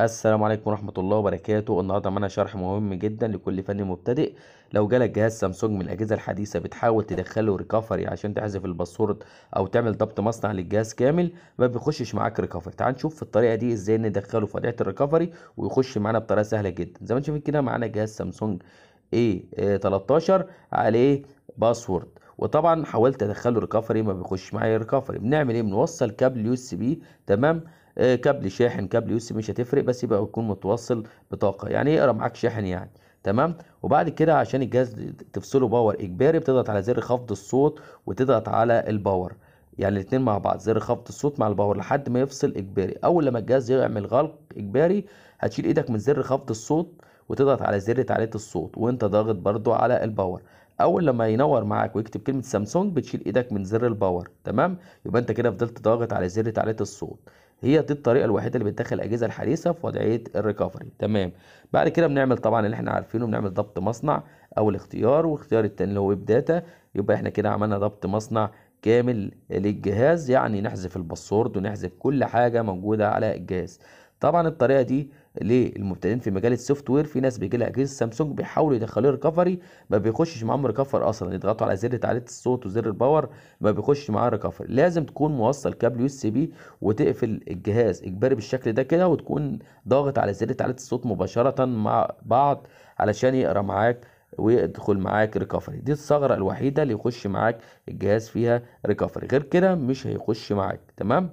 السلام عليكم ورحمة الله وبركاته النهاردة معانا شرح مهم جدا لكل فني مبتدئ لو جالك جهاز سامسونج من الأجهزة الحديثة بتحاول تدخله ريكفري عشان تحذف الباسورد أو تعمل ضبط مصنع للجهاز كامل ما بيخشش معاك ريكفري تعال نشوف في الطريقة دي ازاي ندخله في وضعية الريكفري ويخش معانا بطريقة سهلة جدا زي ما انتم شايفين كده معانا جهاز سامسونج A13 عليه باسورد وطبعا حاولت ادخله ريكفري ما بيخش معايا ريكفري بنعمل ايه بنوصل كابل يو اس بي تمام آه كابل شاحن كابل يو اس بي مش هتفرق بس يبقى يكون متوصل بطاقه يعني اقرا معاك شاحن يعني تمام وبعد كده عشان الجهاز تفصله باور اجباري بتضغط على زر خفض الصوت وتضغط على الباور يعني الاثنين مع بعض زر خفض الصوت مع الباور لحد ما يفصل اجباري اول لما الجهاز يعمل غلق اجباري هتشيل ايدك من زر خفض الصوت وتضغط على زر تعلية الصوت وانت ضاغط برضو على الباور اول لما ينور معاك ويكتب كلمه سامسونج بتشيل ايدك من زر الباور تمام يبقى انت كده فضلت ضاغط على زر تعليه الصوت هي دي الطريقه الوحيده اللي بتدخل الاجهزه الحديثه في وضعيه الريكفري تمام بعد كده بنعمل طبعا اللي احنا عارفينه بنعمل ضبط مصنع اول اختيار واختيار التاني اللي هو ويب داتا يبقى احنا كده عملنا ضبط مصنع كامل للجهاز يعني نحذف الباسورد ونحذف كل حاجه موجوده على الجهاز طبعا الطريقه دي للمبتدئين في مجال السوفت وير في ناس بيجي لها اجهزه سامسونج بيحاولوا يدخلوه ريكفري ما بيخشش معاهم ريكفر اصلا يضغطوا على زر تعليق الصوت وزر الباور ما بيخشش معاه ريكفري لازم تكون موصل كابل يو اس بي وتقفل الجهاز اجباري بالشكل ده كده وتكون ضاغط على زر تعليق الصوت مباشره مع بعض علشان يقرا معاك ويدخل معاك ريكفري دي الثغره الوحيده اللي يخش معاك الجهاز فيها ريكفري غير كده مش هيخش معاك تمام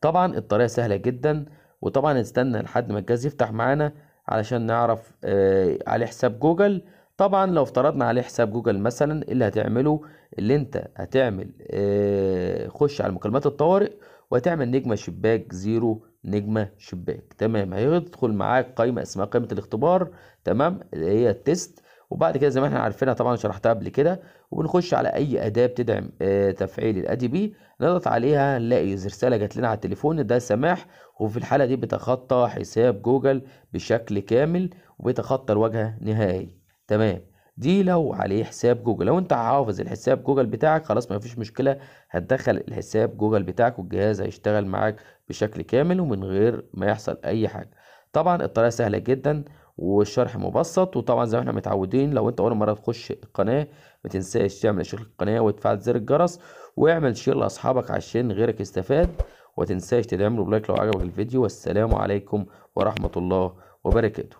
طبعا الطريقه سهله جدا وطبعا نستنى لحد ما الجهاز يفتح معانا علشان نعرف آه عليه حساب جوجل طبعا لو افترضنا عليه حساب جوجل مثلا اللي هتعمله اللي انت هتعمل آه خش على مكالمات الطوارئ وهتعمل نجمه شباك زيرو نجمه شباك تمام هيدخل معاك قائمه اسمها قائمه الاختبار تمام اللي هي التيست وبعد كده زي ما احنا عارفينها طبعا شرحتها قبل كده وبنخش على اي اداه بتدعم تفعيل آه، تفعيل الادي بي نضغط عليها نلاقي رساله جات لنا على التليفون ده سماح وفي الحاله دي بتخطى حساب جوجل بشكل كامل وبيتخطى الواجهه نهائي تمام دي لو عليه حساب جوجل لو انت حافظ الحساب جوجل بتاعك خلاص مفيش مشكله هتدخل الحساب جوجل بتاعك والجهاز هيشتغل معاك بشكل كامل ومن غير ما يحصل اي حاجه طبعا الطريقه سهله جدا والشرح مبسط وطبعا زي ما احنا متعودين لو انت اول مره تخش القناه ما تنساش تعمل اشتراك القناه وتفعل زر الجرس واعمل شير لاصحابك عشان غيرك يستفاد وتنساش له بلايك لو عجبك الفيديو والسلام عليكم ورحمه الله وبركاته